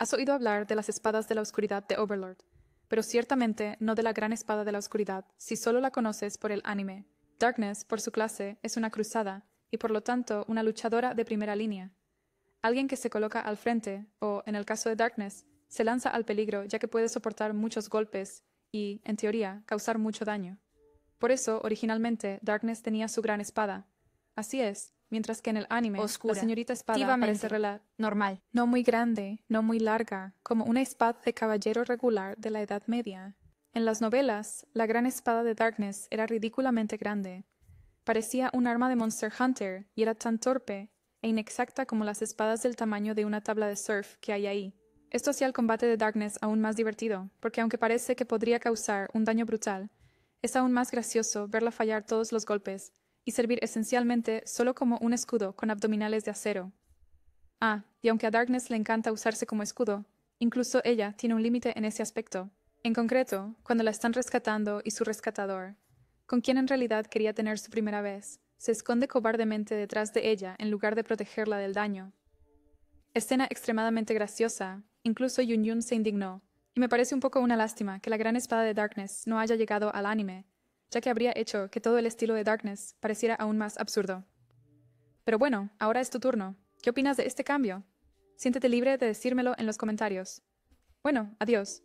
Has oído hablar de las espadas de la oscuridad de Overlord, pero ciertamente no de la gran espada de la oscuridad, si solo la conoces por el anime. Darkness, por su clase, es una cruzada, y por lo tanto una luchadora de primera línea. Alguien que se coloca al frente, o, en el caso de Darkness, se lanza al peligro ya que puede soportar muchos golpes y, en teoría, causar mucho daño. Por eso, originalmente, Darkness tenía su gran espada. Así es, mientras que en el anime la señorita espada parece normal, no muy grande, no muy larga, como una espada de caballero regular de la Edad Media. En las novelas, la gran espada de Darkness era ridículamente grande. Parecía un arma de Monster Hunter y era tan torpe e inexacta como las espadas del tamaño de una tabla de surf que hay ahí. Esto hacía el combate de Darkness aún más divertido, porque aunque parece que podría causar un daño brutal, es aún más gracioso verla fallar todos los golpes y servir esencialmente solo como un escudo con abdominales de acero. Ah, y aunque a Darkness le encanta usarse como escudo, incluso ella tiene un límite en ese aspecto, en concreto, cuando la están rescatando y su rescatador, con quien en realidad quería tener su primera vez, se esconde cobardemente detrás de ella en lugar de protegerla del daño. Escena extremadamente graciosa, incluso Yun Yun se indignó, y me parece un poco una lástima que la gran espada de Darkness no haya llegado al anime, ya que habría hecho que todo el estilo de Darkness pareciera aún más absurdo. Pero bueno, ahora es tu turno. ¿Qué opinas de este cambio? Siéntete libre de decírmelo en los comentarios. Bueno, adiós.